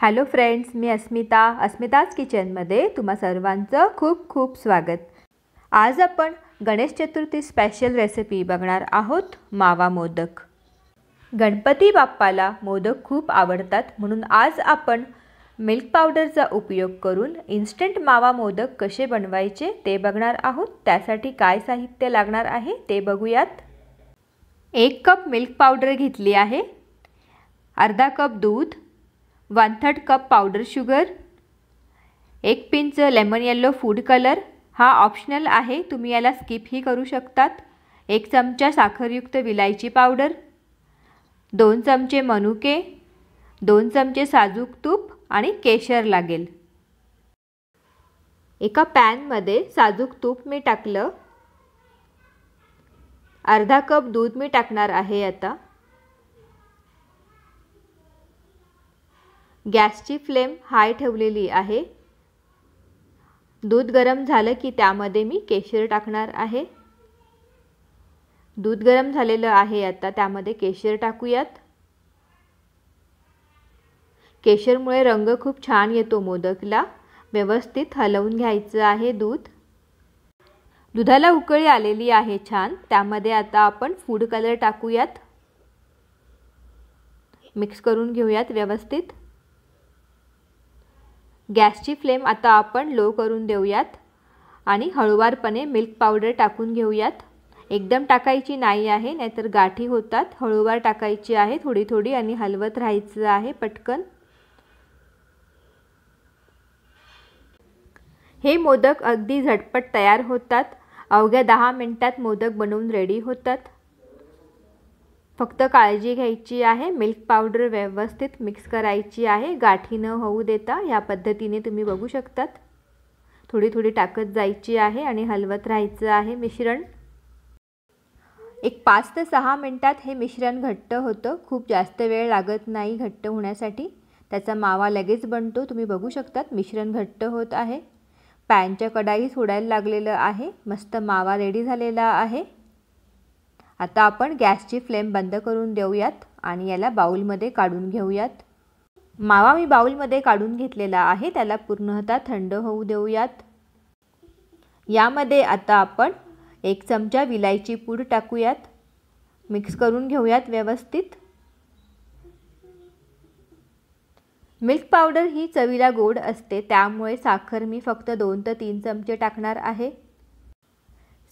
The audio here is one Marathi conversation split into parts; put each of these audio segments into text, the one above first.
हॅलो फ्रेंड्स मी अस्मिता अस्मिताज किचनमध्ये तुम्हा सर्वांचं खूप खूप स्वागत आज आपण गणेश चतुर्थी स्पेशल रेसिपी बघणार आहोत मावा मोदक गणपती बाप्पाला मोदक खूप आवडतात म्हणून आज आपण मिल्क पावडरचा उपयोग करून इन्स्टंट मावा मोदक कसे बनवायचे ते बघणार आहोत त्यासाठी काय साहित्य लागणार आहे ते बघूयात एक कप मिल्क पावडर घेतली आहे अर्धा कप दूध one third cup powder sugar एक pinch lemon yellow food colour हा ऑप्शनल आहे तुम्ही याला स्किपही करू शकतात एक चमचा साखरयुक्त विलायची पावडर दोन चमचे मनुके दोन चमचे साजूक तूप आणि केशर लागेल एका पॅनमध्ये साजूक तूप मी टाकलं अर्धा कप दूध मी टाकणार आहे आता गॅसची फ्लेम हाय ठेवलेली आहे दूध गरम झालं की त्यामध्ये मी केशर टाकणार आहे दूध गरम झालेलं आहे आता त्यामध्ये केशर टाकूयात केशरमुळे रंग खूप छान येतो मोदकला व्यवस्थित हलवून घ्यायचं आहे दूध दुधाला उकळी आलेली आहे छान त्यामध्ये आता आपण फूड कलर टाकूयात मिक्स करून घेऊयात व्यवस्थित गॅसची फ्लेम आता आपण लो करून देऊयात आणि हळूवारपणे मिल्क पावडर टाकून घेऊयात एकदम टाकायची नाही आहे नाहीतर गाठी होतात हळूवार टाकायची आहे थोडी थोडी आणि हलवत राहायचं आहे पटकन हे मोदक अगदी झटपट तयार होतात अवघ्या दहा मिनटात मोदक बनवून रेडी होतात फक्त काळजी घ्यायची आहे मिल्क पावडर व्यवस्थित मिक्स करायची आहे गाठी न होऊ देता या पद्धतीने तुम्ही बघू शकतात थोडी थोडी टाकत जायची आहे आणि हलवत राहायचं आहे मिश्रण एक पाच ते सहा मिनटात हे मिश्रण घट्ट होतं खूप जास्त वेळ लागत नाही घट्ट होण्यासाठी त्याचा मावा लगेच बनतो तुम्ही बघू शकतात मिश्रण घट्ट होत आहे पॅनच्या कडाई सोडायला लागलेलं आहे मस्त मावा रेडी झालेला आहे आता आपण गॅसची फ्लेम बंद करून देऊयात आणि याला बाऊलमध्ये काढून घेऊयात मावा मी बाऊलमध्ये काढून घेतलेला आहे त्याला पूर्णतः थंड होऊ देऊयात यामध्ये आता आपण एक चमचा विलायची पूड टाकूयात मिक्स करून घेऊयात व्यवस्थित मिल्क पावडर ही चवीला गोड असते त्यामुळे साखर मी फक्त दोन ते तीन चमचे टाकणार आहे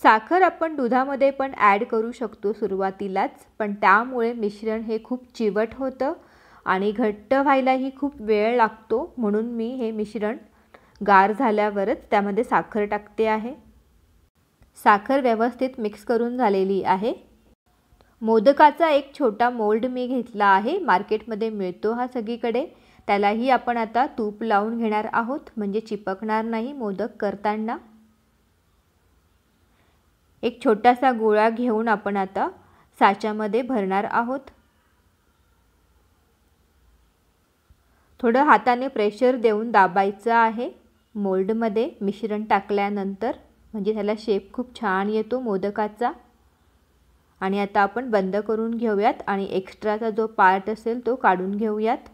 साखर आपण दुधामध्ये पण ॲड करू शकतो सुरुवातीलाच पण त्यामुळे मिश्रण हे खूप चिवट होतं आणि घट्ट व्हायलाही खूप वेळ लागतो म्हणून मी हे मिश्रण गार झाल्यावरच त्यामध्ये साखर टाकते आहे साखर व्यवस्थित मिक्स करून झालेली आहे मोदकाचा एक छोटा मोल्ड मी घेतला आहे मार्केटमध्ये मिळतो हा सगळीकडे त्यालाही आपण आता तूप लावून घेणार आहोत म्हणजे चिपकणार नाही मोदक करताना एक छोटासा गोळा घेऊन आपण आता साच्यामध्ये भरणार आहोत थोडं हाताने प्रेशर देऊन दाबायचं आहे मोल्डमध्ये मिश्रण टाकल्यानंतर म्हणजे त्याला शेप खूप छान येतो मोदकाचा आणि आता आपण बंद करून घेऊयात आणि एक्स्ट्राचा जो पार्ट असेल तो काढून घेऊयात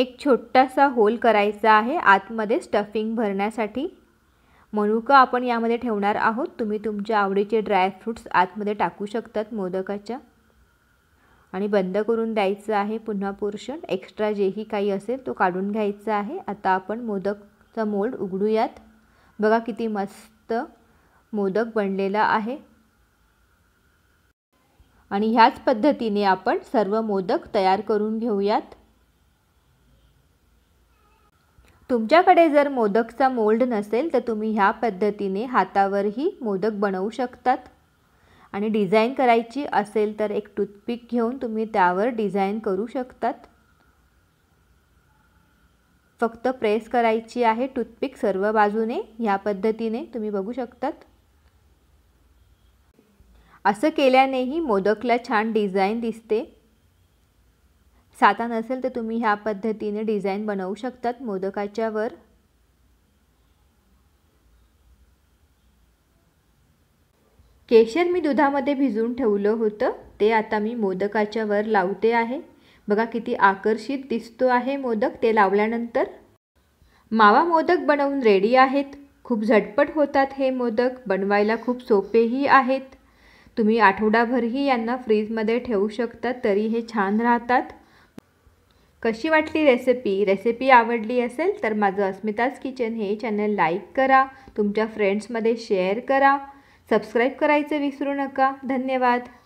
एक छोटासा होल करायचा आहे आतमध्ये स्टफिंग भरण्यासाठी मनुका आपण यामध्ये ठेवणार आहोत तुम्ही तुमच्या आवडीचे ड्रायफ्रूट्स आतमध्ये टाकू शकतात मोदकाच्या आणि बंद करून द्यायचं आहे पुन्हा पोर्शन एक्स्ट्रा जेही काही असेल तो काढून घ्यायचा आहे आता आपण मोदकचा मोल्ड उघडूयात बघा किती मस्त मोदक बनलेला आहे आणि ह्याच पद्धतीने आपण सर्व मोदक तयार करून घेऊयात तुमच्याकडे जर मोदकचा मोल्ड नसेल तर तुम्ही ह्या पद्धतीने हातावरही मोदक बनवू शकतात आणि डिझाईन करायची असेल तर एक टूथपिक घेऊन तुम्ही त्यावर डिझाईन करू शकतात फक्त प्रेस करायची आहे टूथपिक सर्व बाजूने ह्या पद्धतीने तुम्ही बघू शकतात असं केल्यानेही मोदकला छान डिझाईन दिसते साता नसेल तर तुम्ही ह्या पद्धतीने डिझाईन बनवू शकतात मोदकाच्यावर केशर मी दुधामध्ये भिजून ठेवलं होतं ते आता मी मोदकाच्या वर लावते आहे बघा किती आकर्षित दिसतो आहे मोदक ते लावल्यानंतर मावा मोदक बनवून रेडी आहेत खूप झटपट होतात हे मोदक बनवायला खूप सोपेही आहेत तुम्ही आठवडाभरही यांना फ्रीजमध्ये ठेवू शकता तरी हे छान राहतात कशी वाटली रेसिपी रेसिपी आवडली असेल तर माझं अस्मिताज किचन हे चॅनल लाईक करा तुमच्या फ्रेंड्समध्ये शेअर करा सबस्क्राईब करायचं विसरू नका धन्यवाद